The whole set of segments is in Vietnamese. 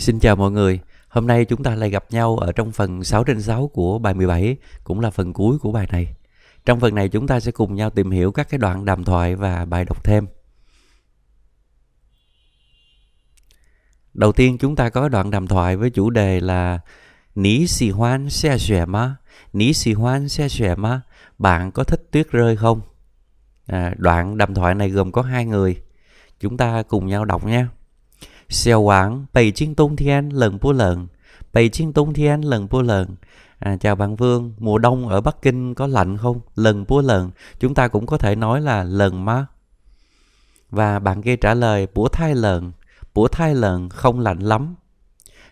Xin chào mọi người. Hôm nay chúng ta lại gặp nhau ở trong phần 6 trên 6 của bài 17, cũng là phần cuối của bài này. Trong phần này chúng ta sẽ cùng nhau tìm hiểu các cái đoạn đàm thoại và bài đọc thêm. Đầu tiên chúng ta có đoạn đàm thoại với chủ đề là Ní xì hoan xe xòe ma Ní xì hoan xe xòe ma Bạn có thích tuyết rơi không? À, đoạn đàm thoại này gồm có hai người. Chúng ta cùng nhau đọc nhé xeo quảng bày chiên tung thiên lần bu lần, bày chiên tung thiên lần bu lần. À, chào bạn Vương, mùa đông ở Bắc Kinh có lạnh không? Lần bu lần, chúng ta cũng có thể nói là lần má. Và bạn kia trả lời, búa thai lần, búa thai lần không lạnh lắm.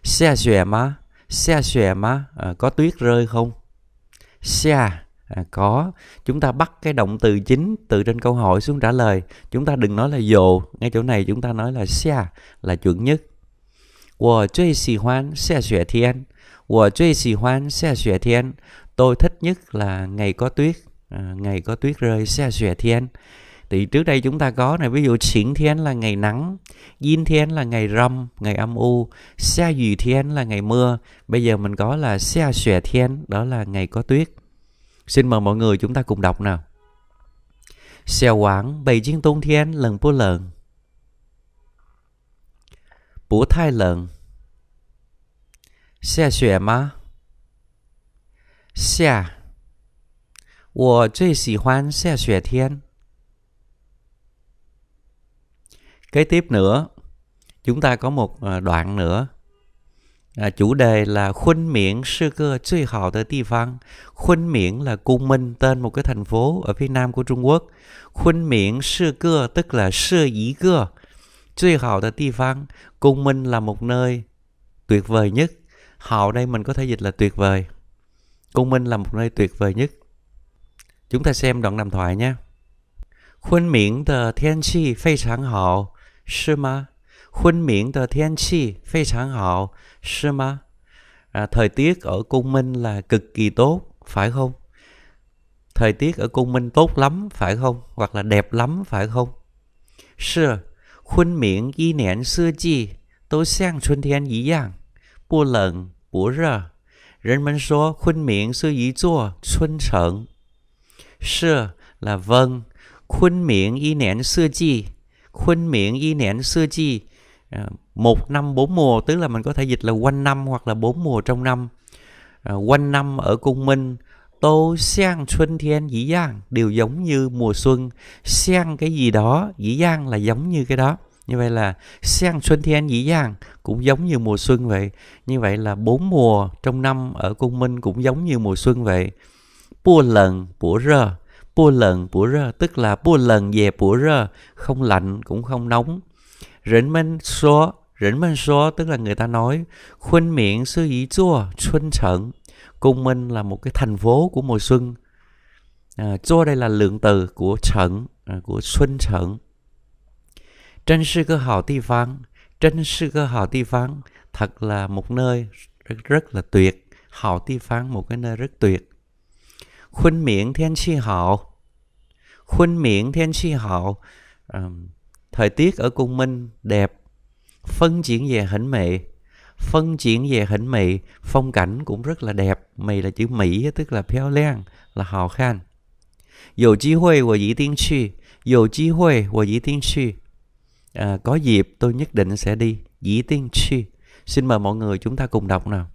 Xe xòe má, xe xòe má, à, có tuyết rơi không? Xe, À, có chúng ta bắt cái động từ chính từ trên câu hỏi xuống trả lời chúng ta đừng nói là dồ ngay chỗ này chúng ta nói là xia là chuẩn nhất 我最喜欢下雪天我最喜欢下雪天 tôi thích nhất là ngày có tuyết à, ngày có tuyết rơi xe xòe thiên thì trước đây chúng ta có này ví dụ xỉn thiên là ngày nắng yin thiên là ngày râm ngày âm u xe dùy thiên là ngày mưa bây giờ mình có là xe xòe thiên đó là ngày có tuyết Xin mời mọi người chúng ta cùng đọc nào. Xeo quảng bày chiến tôn thiên lần bố lợn. Bố thai lợn. Xe xuệ má. Xe. 我最喜欢下雪天。Kế tiếp nữa, chúng ta có một à, đoạn nữa à, chủ đề là Khuynh Miễn Sư Cơ Truy Hào tới Tì Văn. Khuynh Miễn là cung minh tên một cái thành phố ở phía nam của Trung Quốc. Khuynh Miễn Sư Cơ tức là Sư Ý Cơ. Truy Hào tới Tì Văn, cung minh là một nơi tuyệt vời nhất. Hào đây mình có thể dịch là tuyệt vời. Cung minh là một nơi tuyệt vời nhất. Chúng ta xem đoạn đàm thoại nhé. Khuynh Miễn Tờ Thiên Chi Phi Sáng Hào Sư Ma Khuyên miễn à, thời tiết ở Cung Minh là cực kỳ tốt, phải không? Thời tiết ở Cung Minh tốt lắm, phải không? Hoặc là đẹp lắm, phải không? Sư, khuyên miễn y nén xưa chi, tôi sang xuân thiên ý dạng, bùa lợn, bùa rờ. 人们说昆明是一座春城，是 là vâng, Khuyên miễn y nén xưa chi, Khuyên miễn y nén xưa chi À, một năm bốn mùa tức là mình có thể dịch là quanh năm hoặc là bốn mùa trong năm à, quanh năm ở cung minh tô sang xuân thiên dĩ dàng đều giống như mùa xuân sang cái gì đó dĩ dàng là giống như cái đó như vậy là sang xuân thiên dĩ dàng cũng giống như mùa xuân vậy như vậy là bốn mùa trong năm ở cung minh cũng giống như mùa xuân vậy bua lần bủa rơ bua lần bủa rơ tức là bua lần về bủa rơ không lạnh cũng không nóng 人们说，人们说 tức là người ta nói, Khuynh miệng sư ý chua, xuân trận. Cung Minh là một cái thành phố của mùa xuân. À, chua đây là lượng từ của trận, à, của xuân trận. Trên sư cơ hào ti phán, trên sư cơ hào ti phán thật là một nơi rất, rất là tuyệt. Hào ti phán một cái nơi rất tuyệt. Khuynh miệng thiên chi hào, khuynh miệng thiên chi hào, um, Thời tiết ở Cung Minh đẹp, phân chuyển về hỉnh mị phân chuyển về hỉnh mị phong cảnh cũng rất là đẹp mị là chữ mỹ tức là phiêu lan là hào khan dù chi huê của dĩ tiên suy dù chi huê của dĩ tiên suy à, có dịp tôi nhất định sẽ đi dĩ tiên suy xin mời mọi người chúng ta cùng đọc nào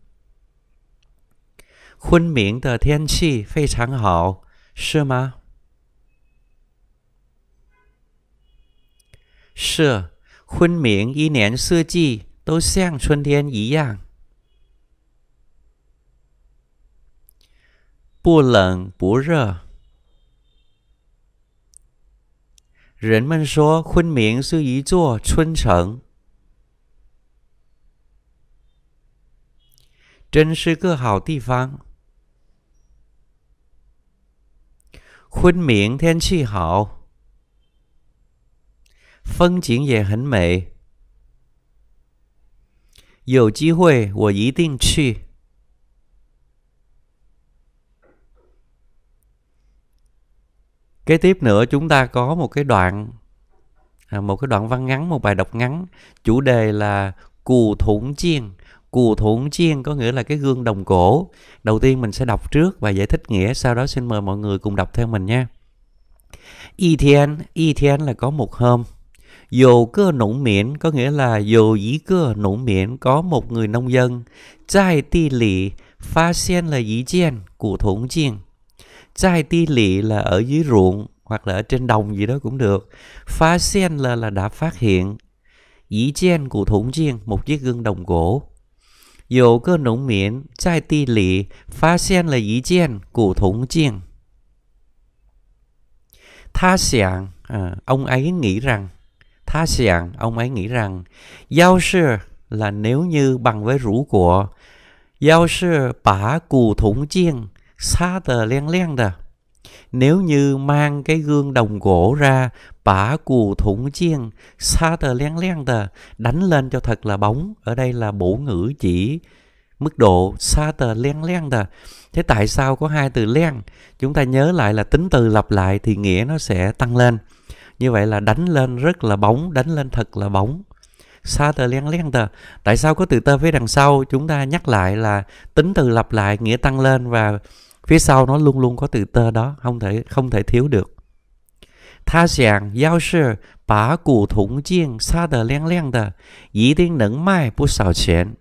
khuôn miệng tờ thiên chi phi chẳng hậu sư mà 是，昆明一年四季都像春天一样，不冷不热。人们说昆明是一座春城，真是个好地方。昆明天气好。分拣也很美。有机会我一定去。Kế tiếp nữa chúng ta có một cái đoạn à, một cái đoạn văn ngắn, một bài đọc ngắn, chủ đề là cù thủng chiên. Cù thủng chiên có nghĩa là cái gương đồng cổ. Đầu tiên mình sẽ đọc trước và giải thích nghĩa, sau đó xin mời mọi người cùng đọc theo mình nha. Y thiên, y thiên là có một hôm. Dồ cơ nũng miễn có nghĩa là dồ dí cơ nũng miễn có một người nông dân. Tại ti lì phát hiện là ý kiến của thống chiên. Tại ti lì là ở dưới ruộng hoặc là ở trên đồng gì đó cũng được. Phá sen là là đã phát hiện dĩ chen của thống chiên một chiếc gương đồng gỗ. Dầu cơ nũng miễn, trai ti lì, phá sen là dĩ chen của thống chiên. Tha sàng, à, ông ấy nghĩ rằng 他想, ông ấy nghĩ rằng, giao sư là nếu như bằng với rũ của, giao sư bả cù thủng chiên, xa tờ len len đờ. Nếu như mang cái gương đồng gỗ ra, bả cù thủng chiên, xa tờ len len đờ, đánh lên cho thật là bóng. Ở đây là bổ ngữ chỉ mức độ xa tờ len len tờ thế tại sao có hai từ len chúng ta nhớ lại là tính từ lặp lại thì nghĩa nó sẽ tăng lên như vậy là đánh lên rất là bóng đánh lên thật là bóng xa tờ len len tờ tại sao có từ tơ phía đằng sau chúng ta nhắc lại là tính từ lặp lại nghĩa tăng lên và phía sau nó luôn luôn có từ tơ đó không thể không thể thiếu được tha sàng giao sư bá cụ thủng chiên xa tờ len len tờ dĩ tiên nẫn mai bu xào chén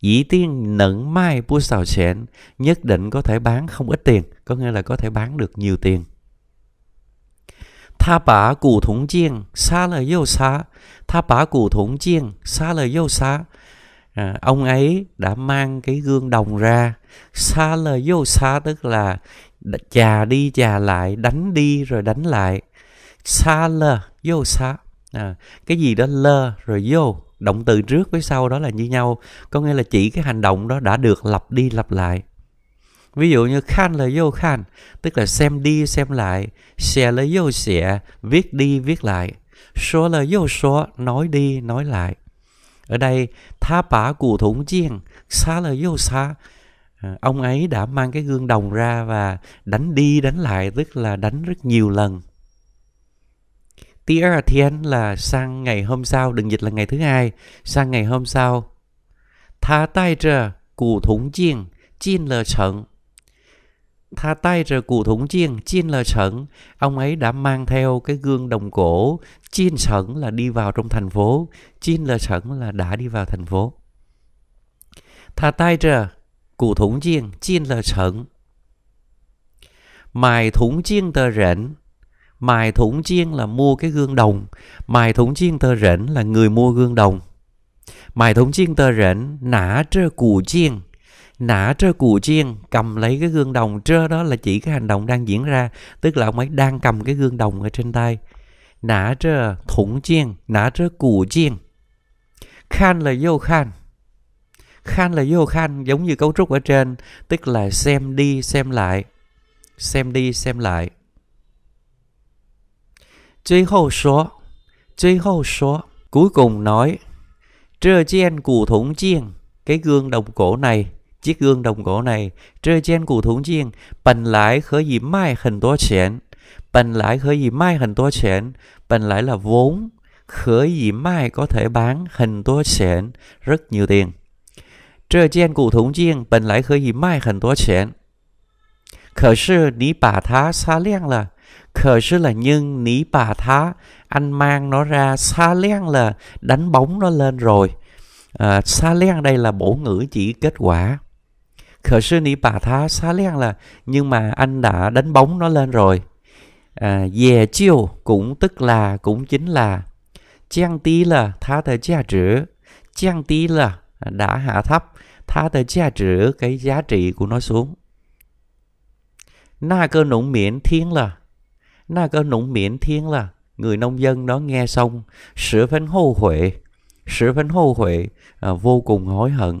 dĩ tiên nẫn mai bu xào chén nhất định có thể bán không ít tiền có nghĩa là có thể bán được nhiều tiền 他把古铜镜杀了又杀，他把古铜镜杀了又杀. À, ông ấy đã mang cái gương đồng ra xa lờ vô xa tức là chà đi chà lại đánh đi rồi đánh lại xa lờ vô xa à, cái gì đó lơ rồi vô động từ trước với sau đó là như nhau có nghĩa là chỉ cái hành động đó đã được lặp đi lặp lại Ví dụ như khan là dâu khan, tức là xem đi xem lại, xẻ là dâu xẻ, viết đi viết lại. Số là dâu số, nói đi nói lại. Ở đây, tha bả cụ thủng chiên, xá là dâu xá. À, ông ấy đã mang cái gương đồng ra và đánh đi đánh lại, tức là đánh rất nhiều lần. Tiếng thiên là sang ngày hôm sau, đừng dịch là ngày thứ hai, sang ngày hôm sau. Tha tay trờ, cụ thủng chiên, chiên lờ trận, Tha tay rồi cụ thủng chiên, chiên là sẵn. Ông ấy đã mang theo cái gương đồng cổ, chiên sẵn là đi vào trong thành phố, chiên là sẵn là đã đi vào thành phố. Tha tay rồi cụ thủng chiên, chiên là sẵn. Mài thủng chiên tờ rảnh, mài thủng chiên là mua cái gương đồng, mài thủng chiên tờ rảnh là người mua gương đồng. Mài thủng chiên tờ rảnh, nã trơ cụ chiên, nã trơ cù chiên cầm lấy cái gương đồng trơ đó là chỉ cái hành động đang diễn ra tức là ông ấy đang cầm cái gương đồng ở trên tay nã trơ thủng chiên nã trơ cù chiên khan là vô khan khan là vô khan giống như cấu trúc ở trên tức là xem đi xem lại xem đi xem lại Chơi hậu số Chơi hậu số Cuối cùng nói Trơ chiên củ thủng chiên Cái gương đồng cổ này Chiếc gương đồng gỗ này trơ trên của thống riêng, bản lái khởi gì mai hẳn tố chén. Bản lái khởi gì mai hẳn tố chén. Bản lái là vốn, khởi gì mai có thể bán hẳn tố chén rất nhiều tiền. Trơ trên của thống riêng, bản lái khởi gì mai hẳn tố chén. 可是你把它擦亮了，可是 là nhưng ní bà thá anh mang nó ra xa len là đánh bóng nó lên rồi à, xa len đây là bổ ngữ chỉ kết quả 可是你把它擦亮了, nhưng mà anh đã đánh bóng nó lên rồi. À, dè chiêu cũng tức là, cũng chính là. Giang tí là thá tờ giá trị. Giang tí là đã hạ thấp thá tờ giá trị cái giá trị của nó xuống. Na cơ nụng miễn thiên là Na cơ nụng miễn thiên là Người nông dân đó nghe xong Sự phân hô huệ Sự phân hô huệ à, Vô cùng hối hận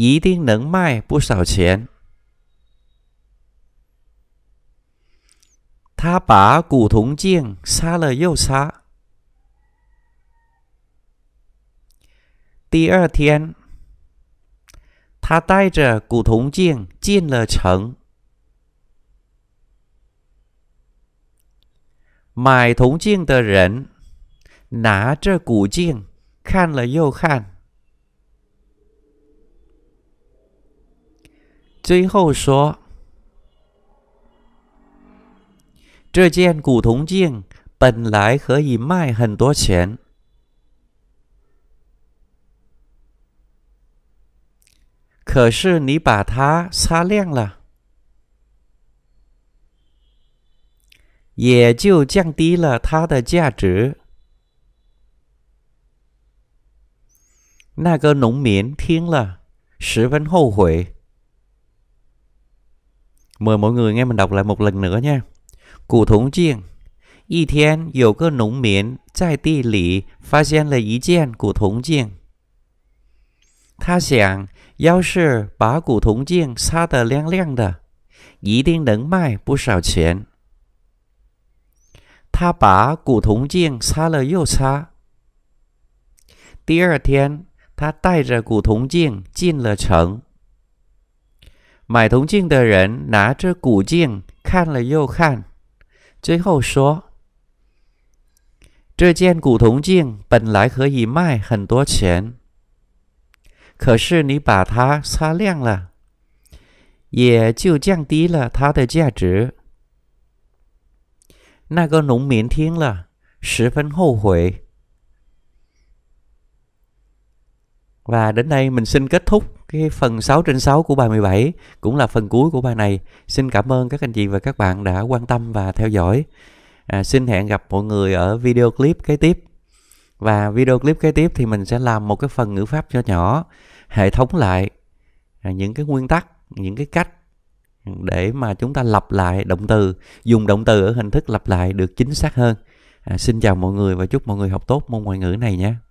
一定能卖不少钱。他把古铜镜擦了又擦。第二天，他带着古铜镜进了城。买铜镜的人拿着古镜看了又看。最后说：“这件古铜镜本来可以卖很多钱，可是你把它擦亮了，也就降低了它的价值。”那个农民听了，十分后悔。mời mọi người nghe mình đọc lại một lần nữa nha。古铜镜，一天有个农民在地里发现了一件古铜镜，他想，要是把古铜镜擦得亮亮的，一定能卖不少钱。他把古铜镜擦了又擦。第二天，他带着古铜镜进了城。买铜镜的人拿着古镜看了又看，最后说：“这件古铜镜本来可以卖很多钱，可是你把它擦亮了，也就降低了它的价值。”那个农民听了，十分后悔。Và đến đây mình xin kết thúc cái phần 6 trên 6 của bài 17 cũng là phần cuối của bài này. Xin cảm ơn các anh chị và các bạn đã quan tâm và theo dõi. À, xin hẹn gặp mọi người ở video clip kế tiếp. Và video clip kế tiếp thì mình sẽ làm một cái phần ngữ pháp cho nhỏ, hệ thống lại à, những cái nguyên tắc, những cái cách để mà chúng ta lặp lại động từ, dùng động từ ở hình thức lặp lại được chính xác hơn. À, xin chào mọi người và chúc mọi người học tốt môn ngoại ngữ này nhé.